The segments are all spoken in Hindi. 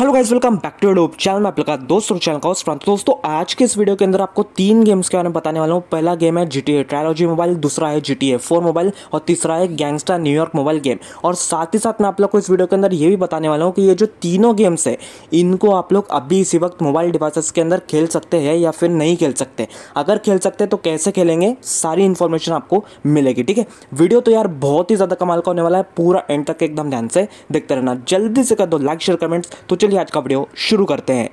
hello guys welcome back to dope channel मैं आपका दोस्तों चैनल का प्रांत दोस्तों आज के इस वीडियो के अंदर आपको तीन गेम्स के बारे में बताने वाला हूँ पहला गेम है जी टी ट्रायलॉजी मोबाइल दूसरा है जी टी फोर मोबाइल और तीसरा है गैंगस्टर न्यूयॉर्क मोबाइल गेम और साथ ही साथ मैं आप लोग को इस वीडियो के अंदर ये भी बताने वाला हूँ कि ये जो तीनों गेम्स है इनको आप लोग अभी इसी वक्त मोबाइल डिवाइसेस के अंदर खेल सकते हैं या फिर नहीं खेल सकते अगर खेल सकते तो कैसे खेलेंगे सारी इन्फॉर्मेशन आपको मिलेगी ठीक है वीडियो तो यार बहुत ही ज़्यादा कमाल का होने वाला है पूरा एंड तक एकदम ध्यान से देखते रहना जल्दी से कर दो लाइक शेयर कमेंट्स तो चलिए चलिए आज का वीडियो शुरू करते हैं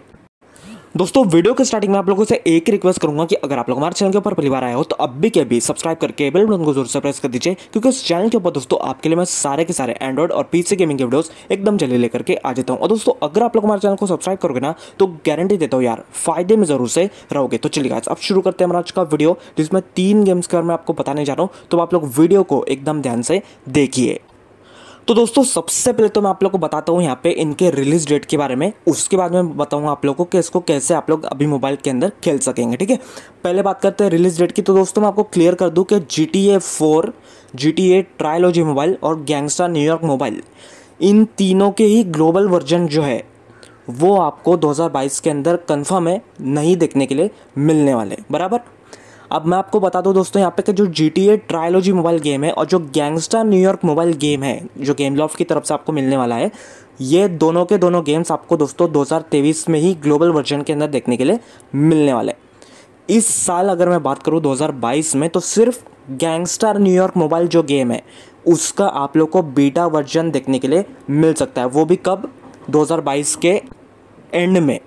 दोस्तों वीडियो के स्टार्टिंग में आप लोगों से एक रिक्वेस्ट करूंगा कि अगर आप लोग हमारे चैनल के ऊपर पहली बार आए हो तो अब भी के अभी सब्सक्राइब करके बेल बटन को जरूर से प्रेस कर दीजिए क्योंकि इस चैनल के ऊपर दोस्तों आपके लिए मैं सारे के सारे एंड्रॉइड और पीसी गेमिंग के वीडियोस एकदम जल्दी लेकर के आ जाता हूँ और दोस्तों अगर आप लोग हमारे चैनल को सब्सक्राइब करोगे ना तो गारंटी देता हूँ यार फायदे में जरूर से रहोगे तो चलिए आज अब शुरू करते हैं हमारा आज का वीडियो जिसमें तीन गेम्स के बारे में आपको बताने जा रहा हूँ तो आप लोग वीडियो को एकदम ध्यान से देखिए तो दोस्तों सबसे पहले तो मैं आप लोग को बताता हूँ यहाँ पे इनके रिलीज डेट के बारे में उसके बाद मैं बताऊँगा आप लोग को कि इसको कैसे आप लोग अभी मोबाइल के अंदर खेल सकेंगे ठीक है पहले बात करते हैं रिलीज डेट की तो दोस्तों मैं आपको क्लियर कर दूँ कि G T A four G T A trilogy mobile और गैंगस्टर न्यूयॉर्क मोबाइल इन तीनों के ही ग्लोबल वर्जन जो है वो आपको 2022 के अंदर कंफर्म है नहीं देखने के लिए मिलने वाले बराबर अब मैं आपको बता दूं दोस्तों यहाँ पे का जो G T A trilogy mobile game है और जो गैंगस्टर न्यूयॉर्क मोबाइल गेम है जो गेम लॉफ की तरफ से आपको मिलने वाला है ये दोनों के दोनों गेम्स आपको दोस्तों 2023 में ही ग्लोबल वर्जन के अंदर देखने के लिए मिलने वाले इस साल अगर मैं बात करूँ दो में तो सिर्फ गैंगस्टर न्यूयॉर्क मोबाइल जो गेम है उसका आप लोग को बीटा वर्जन देखने के लिए मिल सकता है वो भी कब 2022 के एंड में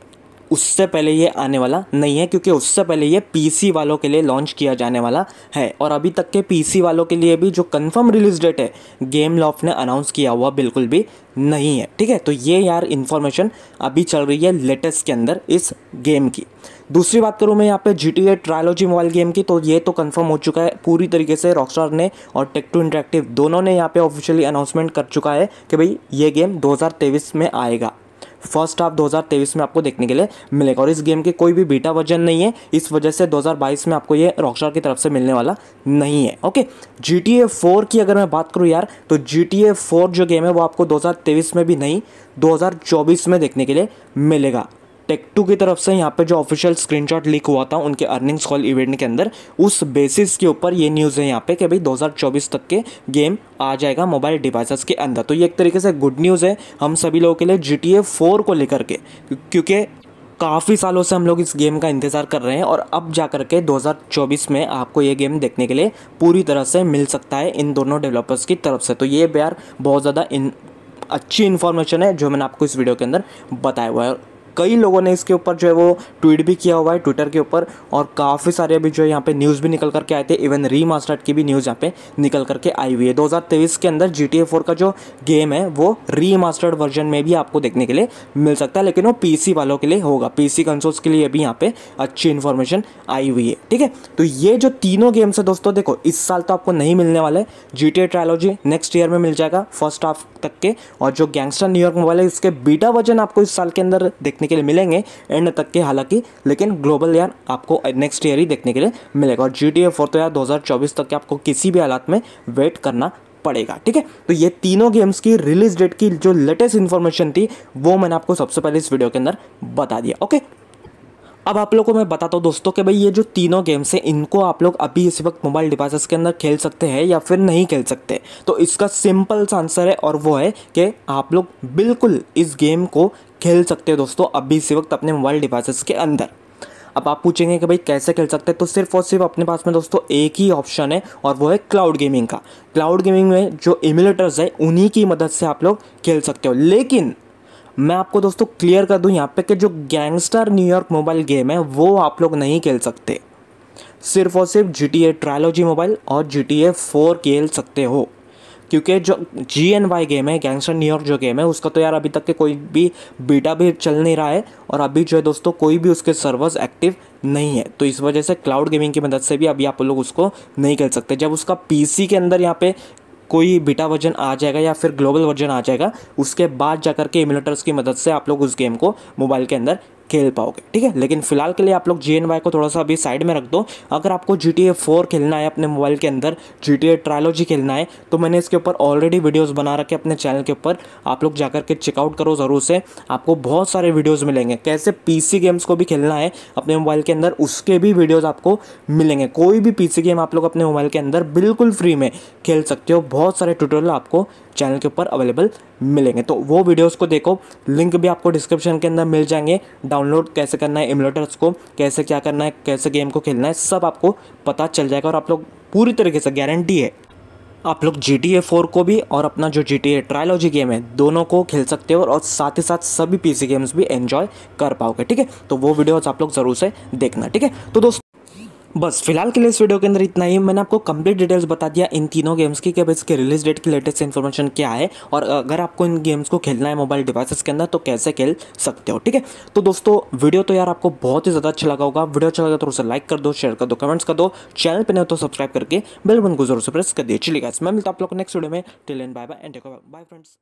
उससे पहले ये आने वाला नहीं है क्योंकि उससे पहले ये पीसी वालों के लिए लॉन्च किया जाने वाला है और अभी तक के पीसी वालों के लिए भी जो कंफर्म रिलीज डेट है गेम लॉफ ने अनाउंस किया हुआ बिल्कुल भी नहीं है ठीक है तो ये यार इन्फॉर्मेशन अभी चल रही है लेटेस्ट के अंदर इस गेम की दूसरी बात करूँ मैं यहाँ पे G T A trilogy mobile game की तो ये तो कंफर्म हो चुका है पूरी तरीके से रॉकस्टार ने और टेक टू इंटरेक्टिव दोनों ने यहाँ पे ऑफिशियली अनाउंसमेंट कर चुका है कि भाई ये गेम 2023 में आएगा फर्स्ट हाफ 2023 में आपको देखने के लिए मिलेगा और इस गेम के कोई भी बीटा वर्जन नहीं है इस वजह से 2022 में आपको ये रॉकस्टार की तरफ से मिलने वाला नहीं है okay G T A four की अगर मैं बात करूँ यार तो जी टी ए फोर जो गेम है वो आपको 2023 में भी नहीं 2024 में देखने के लिए मिलेगा टेक्टू की तरफ से यहाँ पे जो ऑफिशियल स्क्रीनशॉट लीक हुआ था उनके अर्निंग्स कॉल इवेंट के अंदर उस बेसिस के ऊपर ये न्यूज़ है यहाँ पे कि भाई 2024 तक के गेम आ जाएगा मोबाइल डिवाइसेस के अंदर तो ये एक तरीके से गुड न्यूज़ है हम सभी लोगों के लिए जी टी को लेकर के क्योंकि काफ़ी सालों से हम लोग इस गेम का इंतज़ार कर रहे हैं और अब जा कर के 2024 में आपको ये गेम देखने के लिए पूरी तरह से मिल सकता है इन दोनों डेवलपर्स की तरफ से तो ये प्यार बहुत ज़्यादा इन अच्छी इन्फॉर्मेशन है जो मैंने आपको इस वीडियो के अंदर बताया हुआ है कई लोगों ने इसके ऊपर जो है वो ट्वीट भी किया हुआ है ट्विटर के ऊपर और काफ़ी सारे अभी जो है यहाँ पे न्यूज़ भी निकल करके आए थे इवन री की भी न्यूज़ यहाँ पे निकल करके आई हुई है 2023 के अंदर जी टी का जो गेम है वो रीमास्टर्ड वर्जन में भी आपको देखने के लिए मिल सकता है लेकिन वो पी वालों के लिए होगा पी सी के लिए भी यहाँ पे अच्छी इन्फॉर्मेशन आई हुई है ठीक है तो ये जो तीनों गेम्स है दोस्तों देखो इस साल तो आपको नहीं मिलने वाले G T trilogy next year में मिल जाएगा फर्स्ट हाफ तक के और जो गैंगस्टर न्यूयॉर्क मोबाइल है इसके बीटा वर्जन आपको इस साल के अंदर देख देखने के लिए मिलेंगे एंड तक के हालांकि लेकिन ग्लोबल यार आपको नेक्स्ट ईयर ही देखने के लिए मिलेगा और जी टी ए तो यार 2024 तक के आपको किसी भी हालात में वेट करना पड़ेगा ठीक है तो ये तीनों गेम्स की रिलीज डेट की जो लेटेस्ट इन्फॉर्मेशन थी वो मैंने आपको सबसे पहले इस वीडियो के अंदर बता दिया ओके अब आप लोग को मैं बताता हूँ दोस्तों कि भाई ये जो तीनों गेम्स हैं इनको आप लोग अभी इस वक्त मोबाइल डिवाइसेस के अंदर खेल सकते हैं या फिर नहीं खेल सकते तो इसका सिंपल सा आंसर है और वो है कि आप लोग बिल्कुल इस गेम को खेल सकते हो दोस्तों अभी इसी वक्त अपने मोबाइल डिवाइसेस के अंदर अब आप पूछेंगे कि भाई कैसे खेल सकते हैं तो सिर्फ और सिर्फ अपने पास में दोस्तों एक ही ऑप्शन है और वो है क्लाउड गेमिंग का क्लाउड गेमिंग में जो इम्यूलेटर्स है उन्हीं की मदद से आप लोग खेल सकते हो लेकिन मैं आपको दोस्तों क्लियर कर दूँ यहाँ पे कि जो गैंगस्टर न्यूयॉर्क मोबाइल गेम है वो आप लोग नहीं खेल सकते सिर्फ और सिर्फ G T A trilogy mobile और जी टी ए फोर खेल सकते हो क्योंकि जो जी एन वाई गेम है गैंगस्टर न्यूयॉर्क जो गेम है उसका तो यार अभी तक के कोई भी बीटा भी चल नहीं रहा है और अभी जो है दोस्तों कोई भी उसके सर्वर्स एक्टिव नहीं है तो इस वजह से क्लाउड गेमिंग की मदद से भी अभी आप लोग उसको नहीं खेल सकते जब उसका पीसी के अंदर यहाँ पे कोई बीटा वर्जन आ जाएगा या फिर ग्लोबल वर्जन आ जाएगा उसके बाद जाकर के इमुलेटर्स की मदद से आप लोग उस गेम को मोबाइल के अंदर खेल पाओगे ठीक है लेकिन फिलहाल के लिए आप लोग जी को थोड़ा सा अभी साइड में रख दो अगर आपको जी टी खेलना है अपने मोबाइल के अंदर जी टी ट्रायलॉजी खेलना है तो मैंने इसके ऊपर ऑलरेडी वीडियोज़ बना रखे अपने चैनल के ऊपर आप लोग जाकर के चेकआउट करो ज़रूर से आपको बहुत सारे वीडियोज़ मिलेंगे कैसे सी गेम्स को भी खेलना है अपने मोबाइल के अंदर उसके भी वीडियोज़ आपको मिलेंगे कोई भी सी गेम आप लोग अपने मोबाइल के अंदर बिल्कुल फ्री में खेल सकते हो बहुत सारे ट्यूटोरियल आपको चैनल के ऊपर अवेलेबल मिलेंगे तो वो वीडियोज़ को देखो लिंक भी आपको डिस्क्रिप्शन के अंदर मिल जाएंगे डाउन डाउनलोड कैसे करना है एमुलेटर्स को कैसे क्या करना है कैसे गेम को खेलना है सब आपको पता चल जाएगा और आप लोग पूरी तरीके से गारंटी है आप लोग जी टी ए फोर को भी और अपना जो G T A trilogy game है दोनों को खेल सकते हो और साथ ही साथ सभी पीसी गेम्स भी एंजॉय कर पाओगे ठीक है तो वो वीडियोज़ आप लोग ज़रूर से देखना ठीक है तो दोस्तों बस फिलहाल के लिए इस वीडियो के अंदर इतना ही मैंने आपको कंप्लीट डिटेल्स बता दिया इन तीनों गेम्स की कि इसके रिलीज डेट की लेटेस्ट इन्फॉर्मेशन क्या है और अगर आपको इन गेम्स को खेलना है मोबाइल डिवाइसेस के अंदर तो कैसे खेल सकते हो ठीक है तो दोस्तों वीडियो तो यार आपको बहुत ही ज़्यादा अच्छा लगा होगा वीडियो अच्छा लगा तो उसे लाइक कर दो शेयर कर दो कमेंट्स कर दो चैनल पर नहीं तो सब्सक्राइब करके बिल्कुल बन को जरूर से प्रेस कर दिए चलिए मैं मिलता आप लोग नेक्स्ट वीडियो में till and bye bye and bye friends